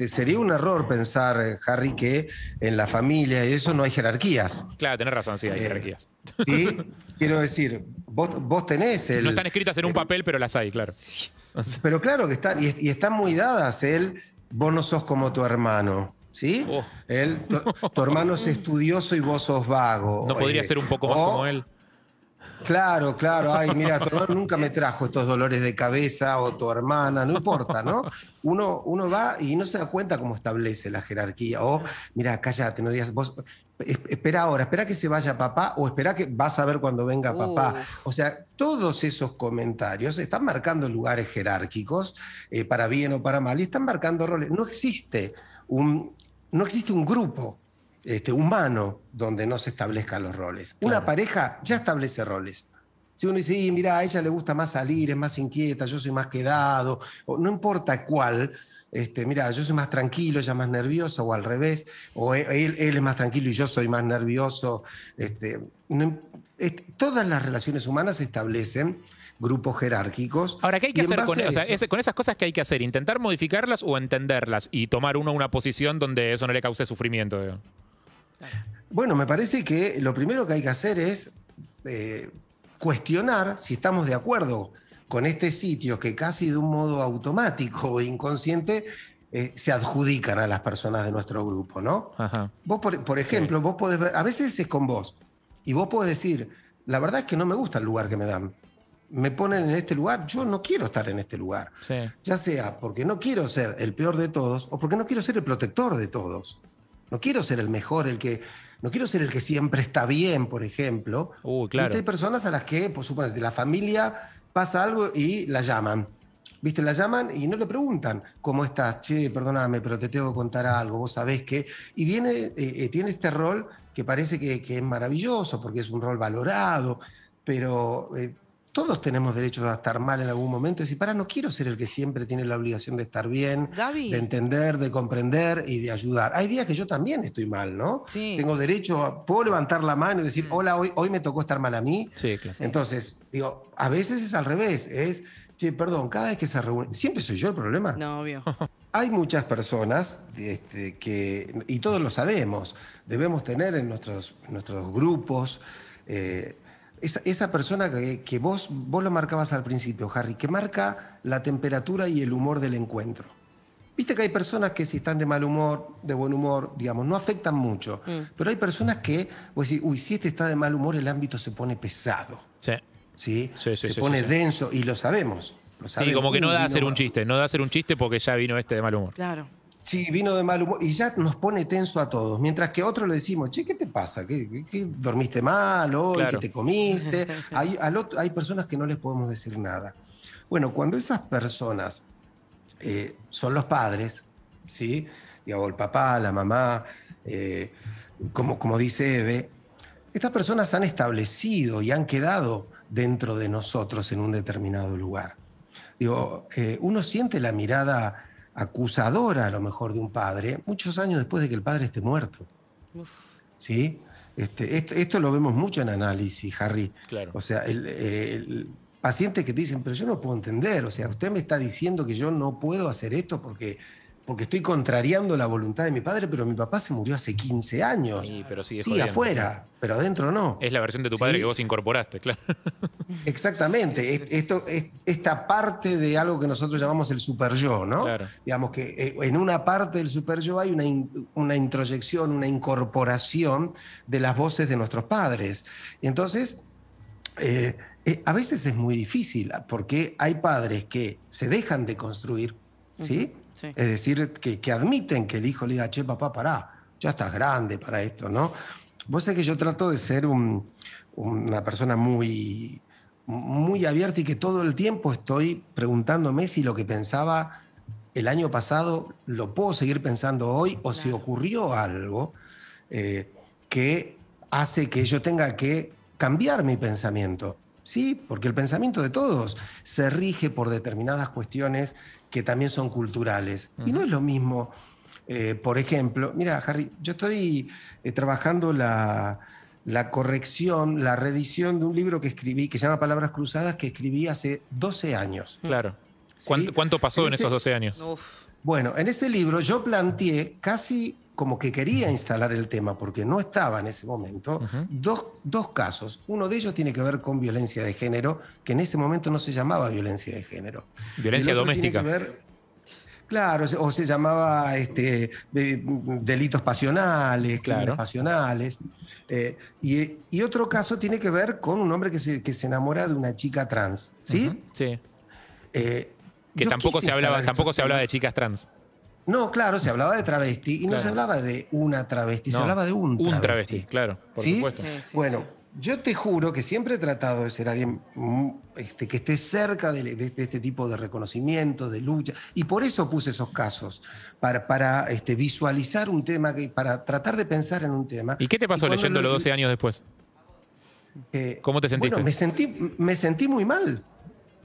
Este, sería un error pensar, eh, Harry, que en la familia y eso no hay jerarquías. Claro, tenés razón, sí, hay eh, jerarquías. Sí, quiero decir, vos, tenés el. No están escritas en un papel, pero las hay, claro. Pero claro que están, y, están muy dadas el vos no sos como tu hermano. ¿Sí? Oh. tu, hermano es estudioso y vos sos vago. ¿No podría ser un poco más como él? Claro, claro. Ay, mira, tu nunca me trajo estos dolores de cabeza o tu hermana, no importa, ¿no? Uno, uno va y no se da cuenta cómo establece la jerarquía. O, mira, cállate, no digas, vos, espera ahora, espera que se vaya papá o espera que vas a ver cuando venga papá. O sea, todos esos comentarios están marcando lugares jerárquicos, eh, para bien o para mal, y están marcando roles. No existe un, no existe un grupo este, humano donde no se establezcan los roles. Una pareja ya establece roles. Si uno dice, mira, a ella le gusta más salir, es más inquieta, yo soy más quedado, no importa cuál, este, mira, yo soy más tranquilo, ella más nerviosa, o al revés, o e, él, es más tranquilo y yo soy más nervioso. Este, todas las relaciones humanas establecen grupos jerárquicos. Ahora, ¿qué hay que hacer con, esas cosas que hay que hacer? ¿Intentar modificarlas o entenderlas y tomar uno una posición donde eso no le cause sufrimiento? Bueno, me parece que lo primero que hay que hacer es eh, cuestionar si estamos de acuerdo con este sitio que casi de un modo automático o inconsciente eh, se adjudican a las personas de nuestro grupo, ¿no? Vos, por, ejemplo, vos a veces es con vos, y vos podés decir, la verdad es que no me gusta el lugar que me dan. Me ponen en este lugar, yo no quiero estar en este lugar. Ya sea porque no quiero ser el peor de todos o porque no quiero ser el protector de todos. No quiero ser el mejor, el que. No quiero ser el que siempre está bien, por ejemplo. Uh, claro. Hay personas a las que, por supuesto, de la familia pasa algo y la llaman. ¿Viste? La llaman y no le preguntan cómo estás. Che, perdóname, pero te tengo que contar algo, vos sabés qué Y viene, eh, eh, tiene este rol que parece que, es maravilloso porque es un rol valorado, pero eh, todos tenemos derecho a estar mal en algún momento. Y si para, no quiero ser el que siempre tiene la obligación de estar bien, de entender, de comprender y de ayudar. Hay días que yo también estoy mal, ¿no? Sí. Tengo derecho, a, puedo levantar la mano y decir, mm. hola, hoy, me tocó estar mal a mí. Sí, claro. Entonces, digo, a veces es al revés, es, che, perdón, cada vez que se reúne, siempre soy yo el problema. No, obvio. Hay muchas personas este, que, y todos lo sabemos, debemos tener en nuestros, nuestros grupos, eh, esa, esa persona que, vos, vos lo marcabas al principio, Harry, que marca la temperatura y el humor del encuentro. Viste que hay personas que si están de mal humor, de buen humor, digamos, no afectan mucho. Mm. Pero hay personas que, vos decís, uy, si este está de mal humor, el ámbito se pone pesado. Sí. ¿Sí? se pone denso y lo sabemos. Lo Sí, como que no da a hacer un chiste, no da a hacer un chiste porque ya vino este de mal humor. Claro. Sí, vino de mal humor y ya nos pone tenso a todos. Mientras que a otros le decimos, che, ¿qué te pasa? ¿Qué, dormiste mal hoy? ¿Qué te comiste? hay, al otro, hay personas que no les podemos decir nada. Bueno, cuando esas personas eh, son los padres, ¿sí? el papá, la mamá, eh, como, como dice Eve, estas personas han establecido y han quedado dentro de nosotros en un determinado lugar. Digo, eh, uno siente la mirada acusadora a lo mejor de un padre, muchos años después de que el padre esté muerto. ¿Sí? Este, esto, lo vemos mucho en análisis, Harry. Claro. O sea, el, pacientes que dicen, pero yo no puedo entender, o sea, usted me está diciendo que yo no puedo hacer esto porque porque estoy contrariando la voluntad de mi padre, pero mi papá se murió hace 15 años. Sí, pero sigue sí, afuera, pero adentro no. Es la versión de tu padre que vos incorporaste, claro. Exactamente. Esto, esta parte de algo que nosotros llamamos el super yo, ¿no? Digamos que eh, en una parte del super yo hay una, introyección, una incorporación de las voces de nuestros padres. Y Entonces, eh, eh, a veces es muy difícil, porque hay padres que se dejan de construir, ¿sí? Es decir, que, admiten que el hijo le diga, che, papá, pará, ya estás grande para esto, ¿no? Vos sabés que yo trato de ser una persona muy, muy abierta y que todo el tiempo estoy preguntándome si lo que pensaba el año pasado lo puedo seguir pensando hoy o si ocurrió algo eh, que hace que yo tenga que cambiar mi pensamiento. Sí, porque el pensamiento de todos se rige por determinadas cuestiones que también son culturales. Y no es lo mismo, eh, por ejemplo, mira, Harry, yo estoy eh, trabajando la, corrección, la revisión de un libro que escribí, que se llama Palabras Cruzadas, que escribí hace 12 años. Claro. ¿Cuánto, pasó en, esos 12 años? Bueno, en ese libro yo planteé casi como que quería instalar el tema, porque no estaba en ese momento, dos, dos, casos. Uno de ellos tiene que ver con violencia de género, que en ese momento no se llamaba violencia de género. Violencia doméstica. claro, o se llamaba este, delitos pasionales, claro. pasionales. Eh, y, otro caso tiene que ver con un hombre que se, que se enamora de una chica trans, ¿sí? Sí. Eh, que tampoco se, hablaba, tampoco se hablaba de chicas trans. No, claro, se hablaba de travesti y no se hablaba de una travesti, se hablaba de un travesti. Un travesti, claro, por supuesto. bueno, yo te juro que siempre he tratado de ser alguien mm, este, que esté cerca de, este tipo de reconocimiento, de lucha, y por eso puse esos casos, para, para este, visualizar un tema, para tratar de pensar en un tema. ¿Y qué te pasó leyéndolo 12 años después? Eh, ¿Cómo te sentiste? sentí, me sentí muy mal,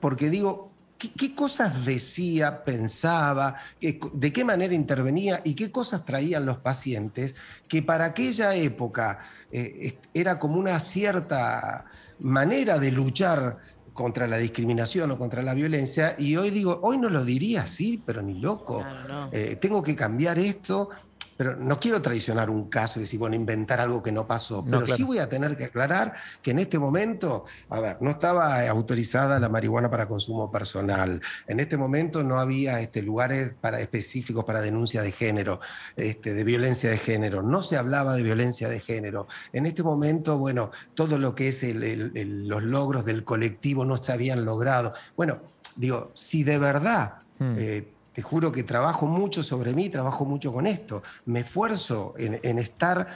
porque digo, ¿Qué, cosas decía, pensaba, de qué manera intervenía y qué cosas traían los pacientes que para aquella época eh, era como una cierta manera de luchar contra la discriminación o contra la violencia y hoy digo, hoy no lo diría así, pero ni loco, eh, tengo que cambiar esto pero no quiero traicionar un caso y decir, bueno, inventar algo que no pasó, pero sí voy a tener que aclarar que en este momento, a ver, no estaba eh, autorizada la marihuana para consumo personal, en este momento no había este, lugares para, específicos para denuncia de género, este, de violencia de género, no se hablaba de violencia de género, en este momento, bueno, todo lo que es los logros del colectivo no se habían logrado. Bueno, digo, si de verdad... Hmm. Eh, te juro que trabajo mucho sobre mí, trabajo mucho con esto, me esfuerzo en, estar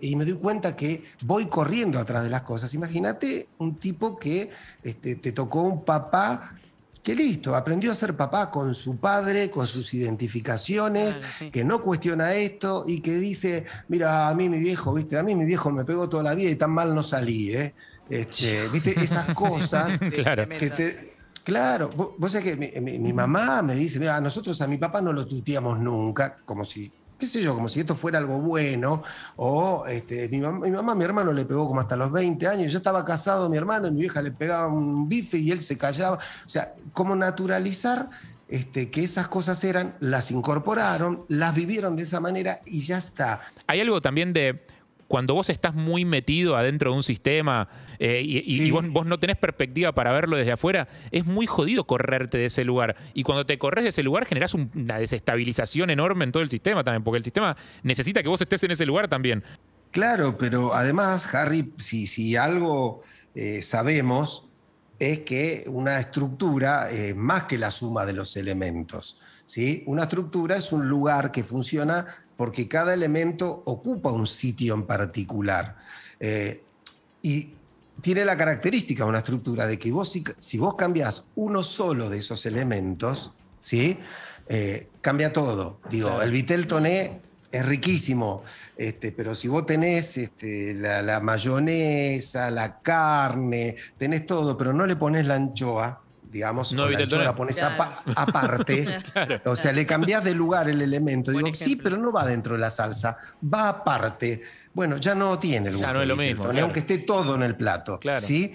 y me doy cuenta que voy corriendo atrás de las cosas. Imagínate un tipo que este, te tocó un papá que listo, aprendió a ser papá con su padre, con sus identificaciones, que no cuestiona esto y que dice, mira, a mí mi viejo, viste, a mí mi viejo me pegó toda la vida y tan mal no salí, ¿eh? Este, viste, esas cosas que, te, Claro, vos, sabés que mi, mamá me dice, mira, nosotros a mi papá no lo tuteamos nunca, como si, qué sé yo, como si esto fuera algo bueno, o este, mi, mamá, mi mamá, mi hermano le pegó como hasta los 20 años, yo estaba casado, mi hermano, y mi vieja le pegaba un bife y él se callaba, o sea, cómo naturalizar este, que esas cosas eran, las incorporaron, las vivieron de esa manera y ya está. Hay algo también de cuando vos estás muy metido adentro de un sistema eh, y, vos, no tenés perspectiva para verlo desde afuera, es muy jodido correrte de ese lugar. Y cuando te corres de ese lugar generás una desestabilización enorme en todo el sistema también, porque el sistema necesita que vos estés en ese lugar también. Claro, pero además, Harry, si, algo eh, sabemos es que una estructura es más que la suma de los elementos. ¿sí? Una estructura es un lugar que funciona porque cada elemento ocupa un sitio en particular. Eh, y tiene la característica, una estructura, de que si, vos cambiás uno solo de esos elementos, ¿sí? Eh, cambia todo. Digo, el vitel toné es riquísimo, este, pero si vos tenés este, la, la, mayonesa, la carne, tenés todo, pero no le pones la anchoa, digamos, la pones aparte. O sea, le cambias de lugar el elemento. Digo, sí, pero no va dentro de la salsa, va aparte. Bueno, ya no tiene el Ya no es lo mismo. Aunque esté todo en el plato. ¿sí?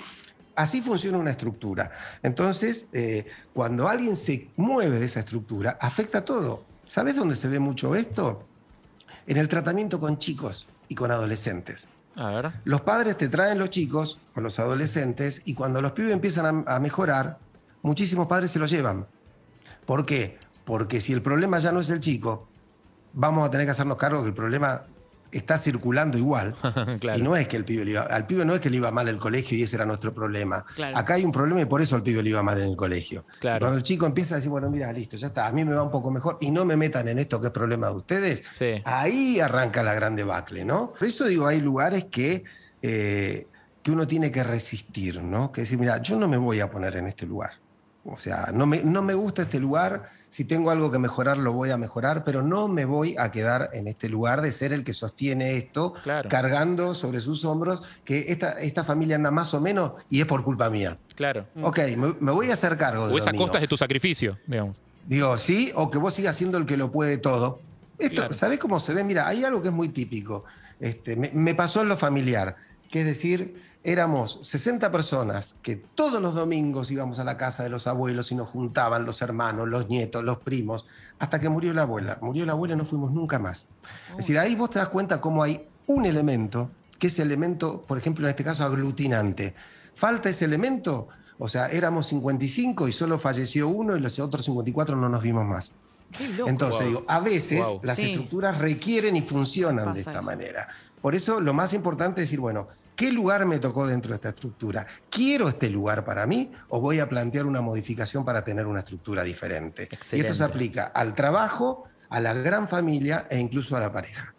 Así funciona una estructura. Entonces, eh, cuando alguien se mueve de esa estructura, afecta todo. ¿Sabes dónde se ve mucho esto? En el tratamiento con chicos y con adolescentes. Los padres te traen los chicos o los adolescentes y cuando los pibes empiezan a mejorar, muchísimos padres se lo llevan. ¿Por qué? Porque si el problema ya no es el chico, vamos a tener que hacernos cargo que el problema está circulando igual. Y no es que el pibe al pibe no es que le iba mal el colegio y ese era nuestro problema. Acá hay un problema y por eso al pibe le iba mal en el colegio. Cuando el chico empieza a decir, bueno, mira, listo, ya está, a mí me va un poco mejor y no me metan en esto que es problema de ustedes, ahí arranca la grande bacle ¿no? Por eso digo, hay lugares que, eh, que uno tiene que resistir, ¿no? Que decir, mira, yo no me voy a poner en este lugar. O sea, no me, no me gusta este lugar, si tengo algo que mejorar lo voy a mejorar, pero no me voy a quedar en este lugar de ser el que sostiene esto, cargando sobre sus hombros que esta, esta familia anda más o menos y es por culpa mía. Claro. Mm. Ok, me, voy a hacer cargo. de es a costas de tu sacrificio, digamos. Digo, sí, o que vos sigas siendo el que lo puede todo. Esto, ¿Sabés cómo se ve? Mira, hay algo que es muy típico. Este, me pasó en lo familiar, que es decir, éramos 60 personas que todos los domingos íbamos a la casa de los abuelos y nos juntaban los hermanos, los nietos, los primos, hasta que murió la abuela. Murió la abuela y no fuimos nunca más. Es decir, ahí vos te das cuenta cómo hay un elemento, que es elemento, por ejemplo, en este caso, aglutinante. Falta ese elemento, o sea, éramos 55 y solo falleció uno y los otros 54 no nos vimos más. Entonces, digo, a veces las estructuras requieren y funcionan de esta manera. Por eso lo más importante es decir, bueno, ¿Qué lugar me tocó dentro de esta estructura? ¿Quiero este lugar para mí o voy a plantear una modificación para tener una estructura diferente? Y esto se aplica al trabajo, a la gran familia e incluso a la pareja.